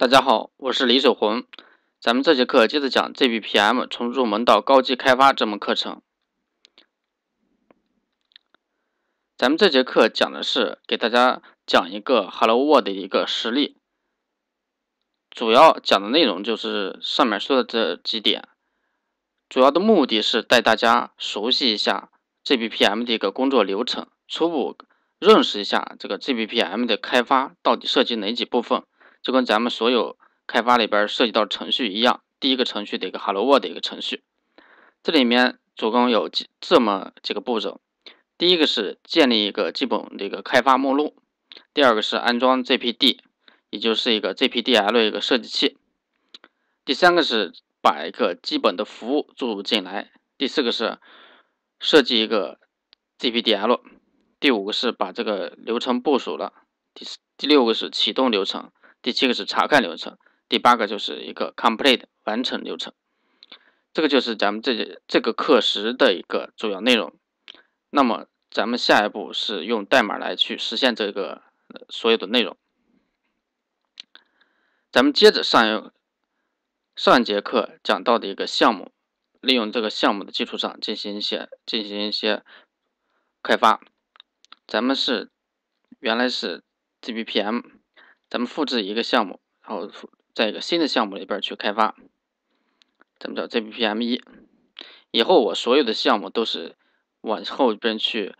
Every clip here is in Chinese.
大家好，我是李守红，咱们这节课接着讲 g b p m 从入门到高级开发这门课程。咱们这节课讲的是给大家讲一个 Hello World 的一个实例，主要讲的内容就是上面说的这几点，主要的目的是带大家熟悉一下 g b p m 的一个工作流程，初步认识一下这个 g b p m 的开发到底涉及哪几部分。就跟咱们所有开发里边涉及到程序一样，第一个程序的一个 Hello World 的一个程序，这里面总共有这么几个步骤：第一个是建立一个基本的一个开发目录；第二个是安装 j p d 也就是一个 j p d l 一个设计器；第三个是把一个基本的服务注入进来；第四个是设计一个 j p d l 第五个是把这个流程部署了；第第六个是启动流程。第七个是查看流程，第八个就是一个 complete 完成流程。这个就是咱们这这个课时的一个主要内容。那么，咱们下一步是用代码来去实现这个所有的内容。咱们接着上一上节课讲到的一个项目，利用这个项目的基础上进行一些进行一些开发。咱们是原来是 G B P M。咱们复制一个项目，然后在一个新的项目里边去开发，咱们叫 j p p m 一。以后我所有的项目都是往后边去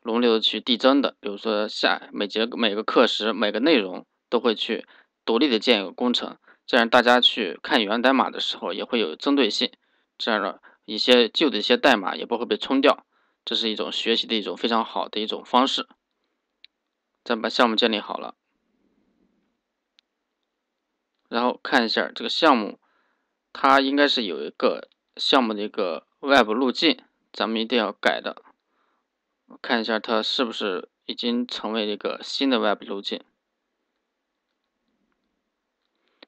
轮流的去递增的，比如说下每节每个课时每个内容都会去独立的建一个工程，这样大家去看源代码的时候也会有针对性，这样的一些旧的一些代码也不会被冲掉，这是一种学习的一种非常好的一种方式。咱把项目建立好了。然后看一下这个项目，它应该是有一个项目的一个 Web 路径，咱们一定要改的。看一下它是不是已经成为一个新的 Web 路径，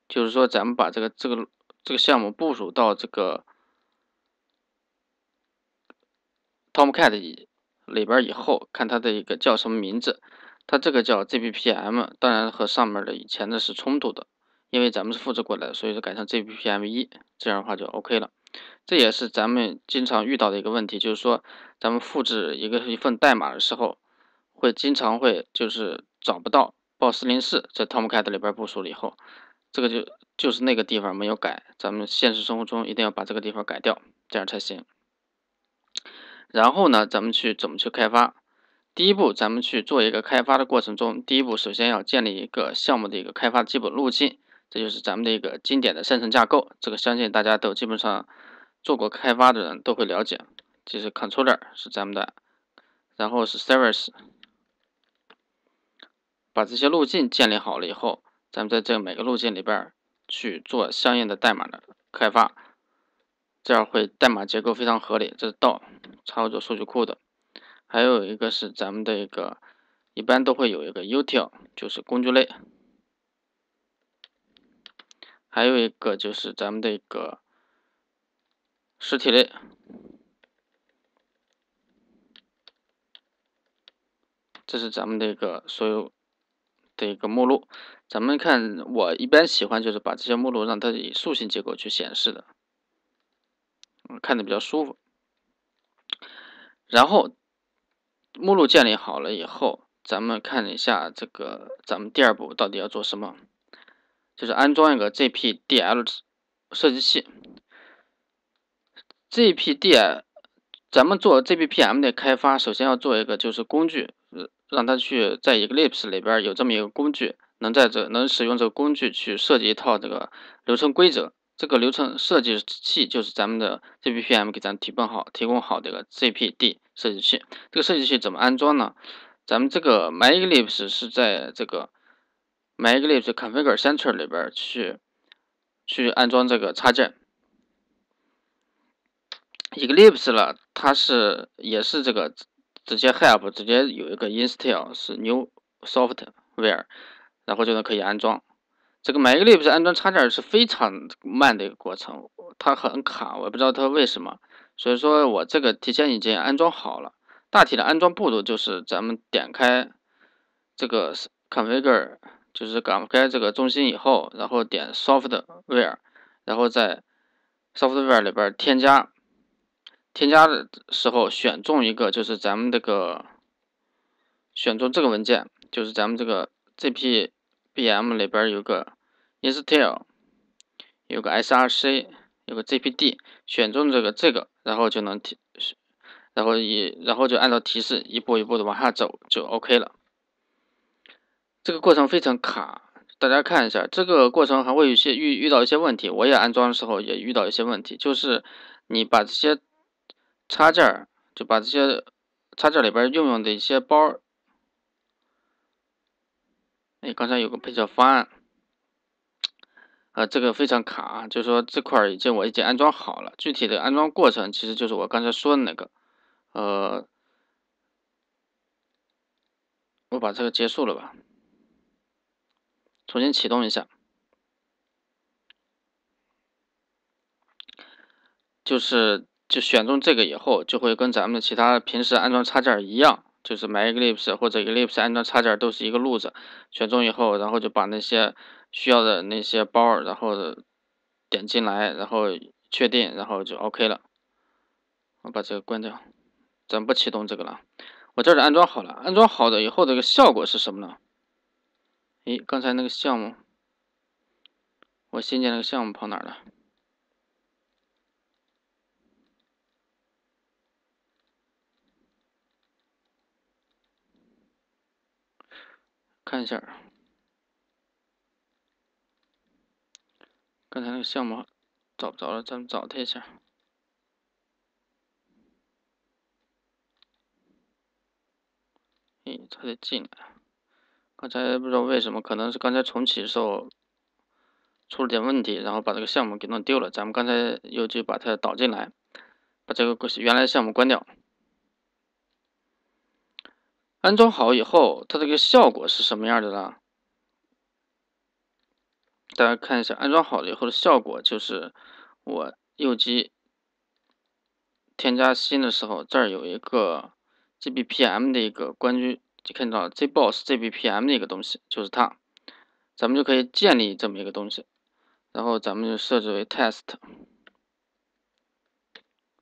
就是说咱们把这个这个这个项目部署到这个 Tomcat 里边以后，看它的一个叫什么名字，它这个叫 g p p m 当然和上面的以前的是冲突的。因为咱们是复制过来的，所以说改成 G P P M 一，这样的话就 O K 了。这也是咱们经常遇到的一个问题，就是说咱们复制一个一份代码的时候，会经常会就是找不到报四零四，在 Tomcat 里边部署了以后，这个就就是那个地方没有改。咱们现实生活中一定要把这个地方改掉，这样才行。然后呢，咱们去怎么去开发？第一步，咱们去做一个开发的过程中，第一步首先要建立一个项目的一个开发基本路径。这就是咱们的一个经典的三层架构，这个相信大家都基本上做过开发的人都会了解。就是 controller 是咱们的，然后是 service，把这些路径建立好了以后，咱们在这每个路径里边去做相应的代码的开发，这样会代码结构非常合理。这是到操作数据库的，还有一个是咱们的一个，一般都会有一个 util，就是工具类。还有一个就是咱们的一个实体类。这是咱们的一个所有的一个目录。咱们看，我一般喜欢就是把这些目录让它以塑形结构去显示的，看的比较舒服。然后目录建立好了以后，咱们看一下这个咱们第二步到底要做什么。就是安装一个 G P D L 设计器，G P D L，咱们做 G B P M 的开发，首先要做一个就是工具，让它去在一个 Eclipse 里边有这么一个工具，能在这能使用这个工具去设计一套这个流程规则。这个流程设计器就是咱们的 G B P M 给咱提供好，提供好这个 G P D 设计器。这个设计器怎么安装呢？咱们这个 MyEclipse 是在这个。m a 个 Eclipse Config e r Center 里边去去安装这个插件，Eclipse 了，它是也是这个直接 Help 直接有一个 Install 是 New Software，然后就能可以安装。这个 m a 个 Eclipse 安装插件是非常慢的一个过程，它很卡，我也不知道它为什么。所以说我这个提前已经安装好了。大体的安装步骤就是咱们点开这个 Config。u r e 就是打开这个中心以后，然后点 Software，然后在 Software 里边添加，添加的时候选中一个，就是咱们这个选中这个文件，就是咱们这个 g p b m 里边有个 Install，有个 SRC，有个 g p d 选中这个这个，然后就能提，然后一然后就按照提示一步一步的往下走，就 OK 了。这个过程非常卡，大家看一下，这个过程还会有些遇遇到一些问题。我也安装的时候也遇到一些问题，就是你把这些插件儿，就把这些插件里边用用的一些包，哎，刚才有个配置方案，呃，这个非常卡，就是说这块已经我已经安装好了。具体的安装过程其实就是我刚才说的那个，呃，我把这个结束了吧。重新启动一下，就是就选中这个以后，就会跟咱们其他平时安装插件一样，就是买一个 Eclipse 或者 Eclipse 安装插件都是一个路子。选中以后，然后就把那些需要的那些包，然后点进来，然后确定，然后就 OK 了。我把这个关掉，咱不启动这个了。我这儿安装好了，安装好的以后这个效果是什么呢？哎，刚才那个项目，我新建那个项目跑哪儿了？看一下，刚才那个项目找不着了，咱们找他一下。哎，他得进来刚才不知道为什么，可能是刚才重启的时候出了点问题，然后把这个项目给弄丢了。咱们刚才又去把它导进来，把这个原来项目关掉。安装好以后，它这个效果是什么样的呢？大家看一下，安装好了以后的效果，就是我右击添加新的时候，这儿有一个 GBP M 的一个关于。就看到 j b o s s j b p M 那个东西，就是它，咱们就可以建立这么一个东西，然后咱们就设置为 test，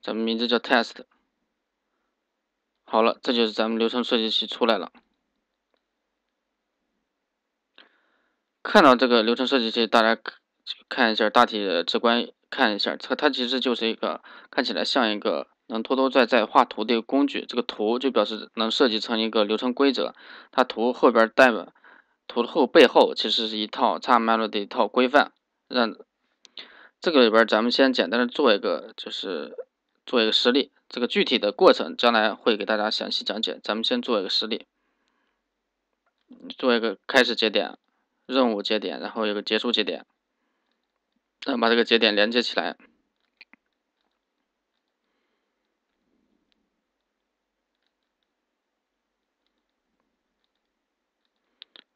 咱们名字叫 test，好了，这就是咱们流程设计器出来了。看到这个流程设计器，大家看一下大体直观看一下，它它其实就是一个看起来像一个。能偷偷在在画图的一个工具，这个图就表示能设计成一个流程规则。它图后边代表图后背后其实是一套叉 m e l o 的一套规范。让这个里边，咱们先简单的做一个，就是做一个实例。这个具体的过程将来会给大家详细讲解。咱们先做一个实例，做一个开始节点、任务节点，然后一个结束节点。咱把这个节点连接起来。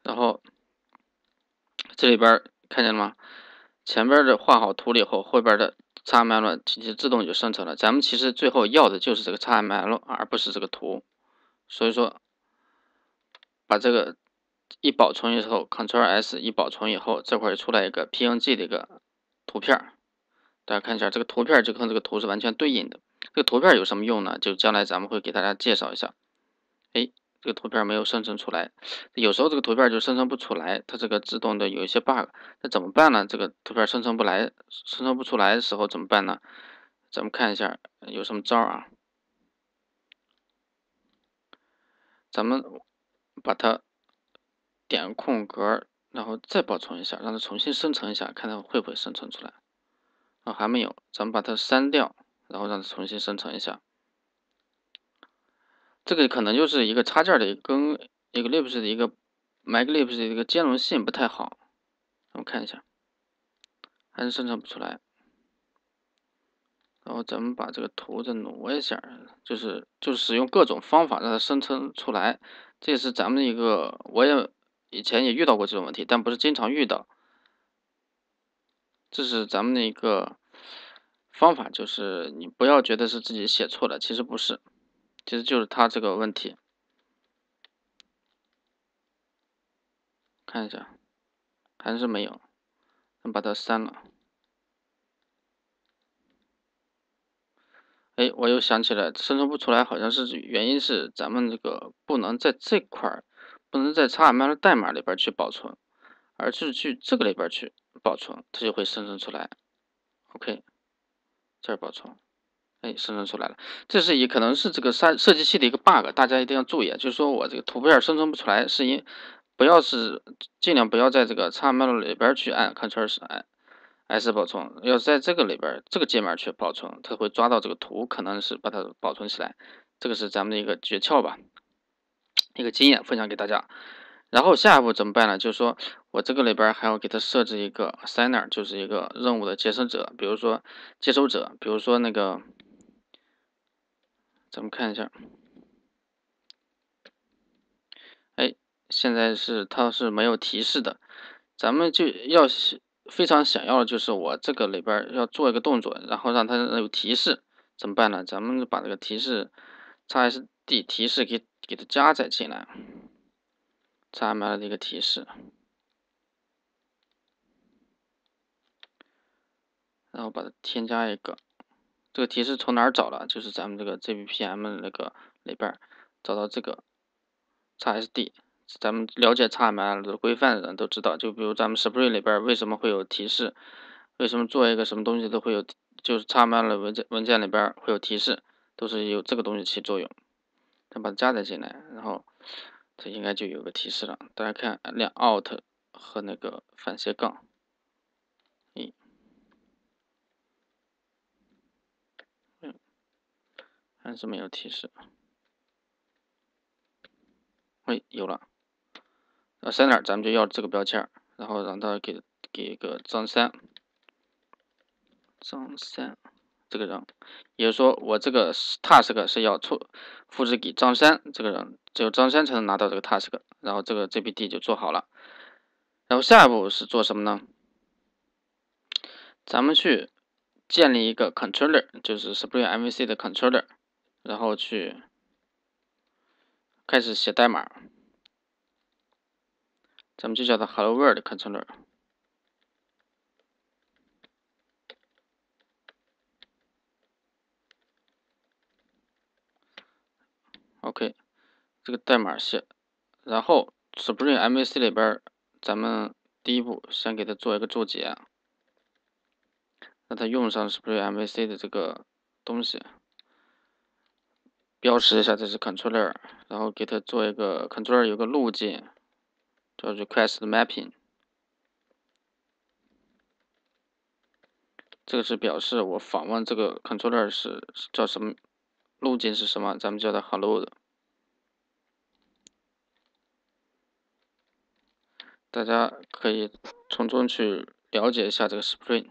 然后这里边看见了吗？前边的画好图了以后，后边的 X M L 其实自动就生成了。咱们其实最后要的就是这个 X M L，而不是这个图。所以说，把这个一保存以后，Ctrl S 一保存以后，这块儿出来一个 P N G 的一个图片。大家看一下，这个图片就跟这个图是完全对应的。这个图片有什么用呢？就将来咱们会给大家介绍一下。哎。这个图片没有生成出来，有时候这个图片就生成不出来，它这个自动的有一些 bug，那怎么办呢？这个图片生成不来、生成不出来的时候怎么办呢？咱们看一下有什么招啊？咱们把它点空格，然后再保存一下，让它重新生成一下，看它会不会生成出来。啊，还没有，咱们把它删掉，然后让它重新生成一下。这个可能就是一个插件的，跟一个 Lipse 的一个 m a g l i p s e 的一个兼容性不太好。我看一下，还是生成不出来。然后咱们把这个图再挪一下，就是就是使用各种方法让它生成出来。这也是咱们的一个，我也以前也遇到过这种问题，但不是经常遇到。这是咱们的一个方法，就是你不要觉得是自己写错了，其实不是。其实就是它这个问题，看一下，还是没有，们把它删了。哎，我又想起来，生成不出来，好像是原因是咱们这个不能在这块儿，不能在 x m l 的代码里边去保存，而是去这个里边去保存，它就会生成出来。OK，这儿保存。哎，生成出来了，这是也可能是这个三设计器的一个 bug，大家一定要注意啊！就是说我这个图片生成不出来，是因不要是尽量不要在这个 XML 里边去按 Ctrl S 按 S 保存，要是在这个里边这个界面去保存，它会抓到这个图，可能是把它保存起来。这个是咱们的一个诀窍吧，一个经验分享给大家。然后下一步怎么办呢？就是说我这个里边还要给它设置一个 s i g n e r 就是一个任务的接收者，比如说接收者，比如说那个。咱们看一下，哎，现在是它是没有提示的。咱们就要非常想要的就是我这个里边要做一个动作，然后让它有提示，怎么办呢？咱们把这个提示，x S D 提示给给它加载进来，x m l 的一个提示，然后把它添加一个。这个提示从哪儿找了？就是咱们这个 JPPM 那个里边儿找到这个 XSD，咱们了解 XML 规范的人都知道，就比如咱们 Spring 里边儿为什么会有提示，为什么做一个什么东西都会有，就是 XML 文件文件里边儿会有提示，都是有这个东西起作用。咱把它加载进来，然后它应该就有个提示了。大家看两 out 和那个反斜杠，咦？还是没有提示。哎，有了！center 咱们就要这个标签，然后让它给给一个张三，张三这个人，也就是说，我这个 task 是要出复制给张三这个人，只有张三才能拿到这个 task。然后这个 JPD 就做好了。然后下一步是做什么呢？咱们去建立一个 controller，就是 Spring MVC 的 controller。然后去开始写代码，咱们就叫它 Hello World Controller。OK，这个代码写，然后 Spring MVC 里边，咱们第一步先给它做一个注解，让它用上 Spring MVC 的这个东西。标识一下这是 controller，然后给它做一个 controller 有个路径叫 request mapping，这个是表示我访问这个 controller 是叫什么路径是什么？咱们叫它 hello 的。大家可以从中去了解一下这个 spring。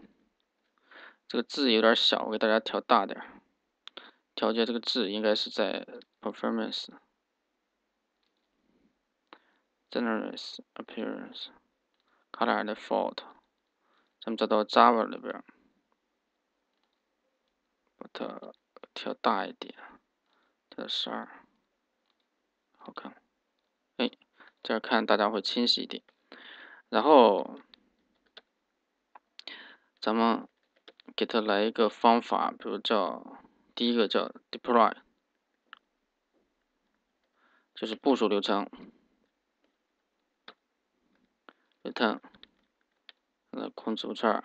这个字有点小，我给大家调大点。调节这个字应该是在 performance, generous appearance, c o l o r d e d f u l t 咱们再到 Java 里边，把它调大一点，调到十二，好看。哎，这样看大家会清晰一点。然后，咱们给它来一个方法，比如叫。第一个叫 deploy，就是部署流程。return，控制不错。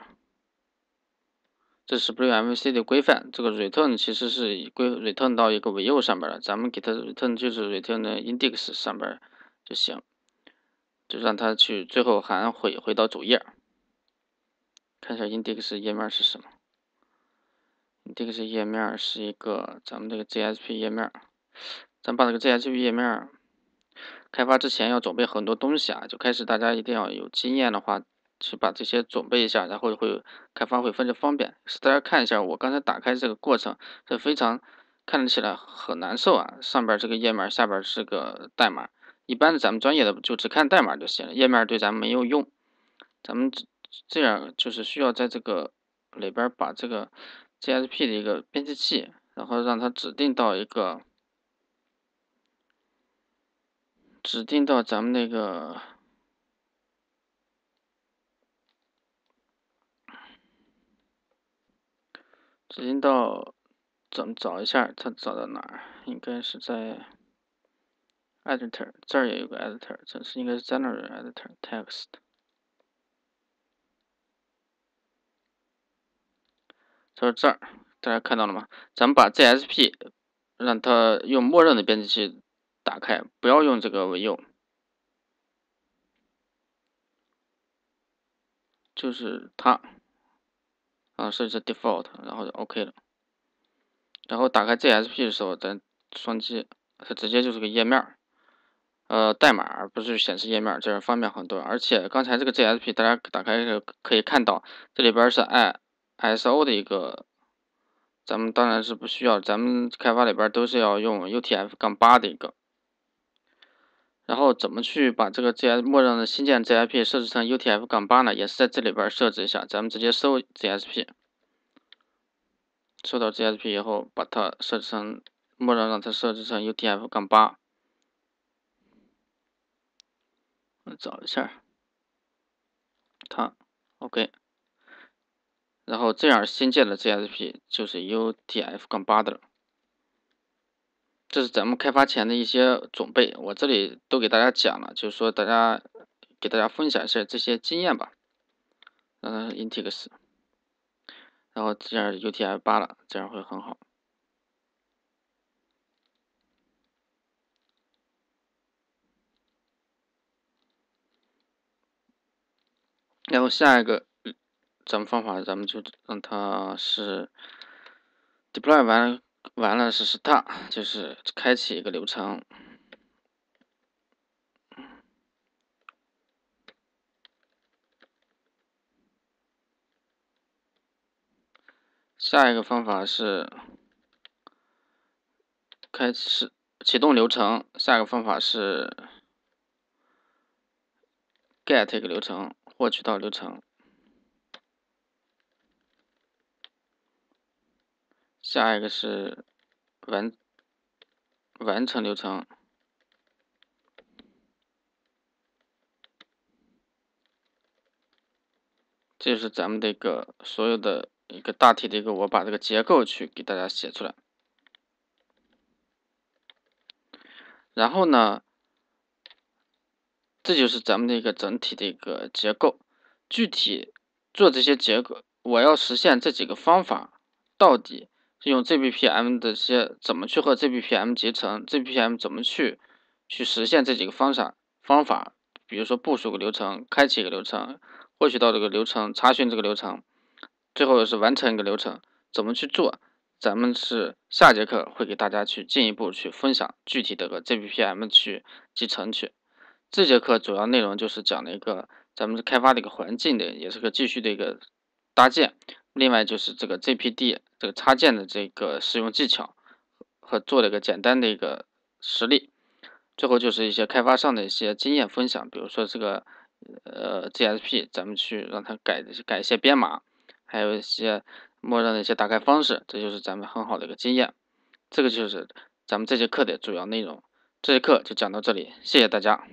这是 b i n g m c 的规范。这个 return 其实是以规 return 到一个 view 上面的，咱们给它 return 就是 return 的 index 上面就行，就让它去最后还回回到主页。看一下 index 页面是什么。这个是页面，是一个咱们这个 JSP 页面。咱把这个 JSP 页面开发之前要准备很多东西啊，就开始大家一定要有经验的话，去把这些准备一下，然后会开发会非常方便。大家看一下我刚才打开这个过程，这非常看起来很难受啊。上边这个页面，下边是个代码。一般咱们专业的就只看代码就行了，页面对咱们没有用。咱们这样就是需要在这个里边把这个。CSP 的一个编辑器，然后让它指定到一个，指定到咱们那个，指定到，咱们找一下，它找到哪儿？应该是在，editor 这儿也有个 editor，这是应该是 general editor text。就是这儿，大家看到了吗？咱们把 JSP 让它用默认的编辑器打开，不要用这个 v i e 就是它啊，设置 default，然后就 OK 了。然后打开 JSP 的时候，咱双击，它直接就是个页面儿，呃，代码不是显示页面儿，这样方便很多。而且刚才这个 JSP，大家打开可以看到，这里边是 i。S O 的一个，咱们当然是不需要，咱们开发里边都是要用 U T F 杠八的一个。然后怎么去把这个 G I 默认的新建 G I P 设置成 U T F 杠八呢？也是在这里边设置一下，咱们直接搜 J S P，搜到 J S P 以后，把它设置成默认，让它设置成 U T F 杠八。我找一下，它 O K。然后这样新建的 GSP 就是 UTF-8 的，这是咱们开发前的一些准备，我这里都给大家讲了，就是说大家给大家分享一下这些经验吧。嗯，Intex，然后这样 UTF-8 了，这样会很好。然后下一个。咱们方法，咱们就让它是 deploy 完完了是 start，就是开启一个流程。下一个方法是开始启动流程，下一个方法是 get 一个流程，获取到流程。下一个是完完成流程，这就是咱们的一个所有的一个大体的一个，我把这个结构去给大家写出来。然后呢，这就是咱们的一个整体的一个结构。具体做这些结构，我要实现这几个方法，到底？用 ZBPM 的些怎么去和 ZBPM 集成？ZBPM 怎么去去实现这几个方法方法？比如说部署个流程、开启一个流程、获取到这个流程、查询这个流程，最后是完成一个流程，怎么去做？咱们是下节课会给大家去进一步去分享具体的个 ZBPM 去集成去。这节课主要内容就是讲了一个咱们开发的一个环境的，也是个继续的一个搭建。另外就是这个 ZPD。这个插件的这个使用技巧和做了一个简单的一个实例，最后就是一些开发上的一些经验分享，比如说这个呃 g s p 咱们去让它改改一些编码，还有一些默认的一些打开方式，这就是咱们很好的一个经验。这个就是咱们这节课的主要内容，这节课就讲到这里，谢谢大家。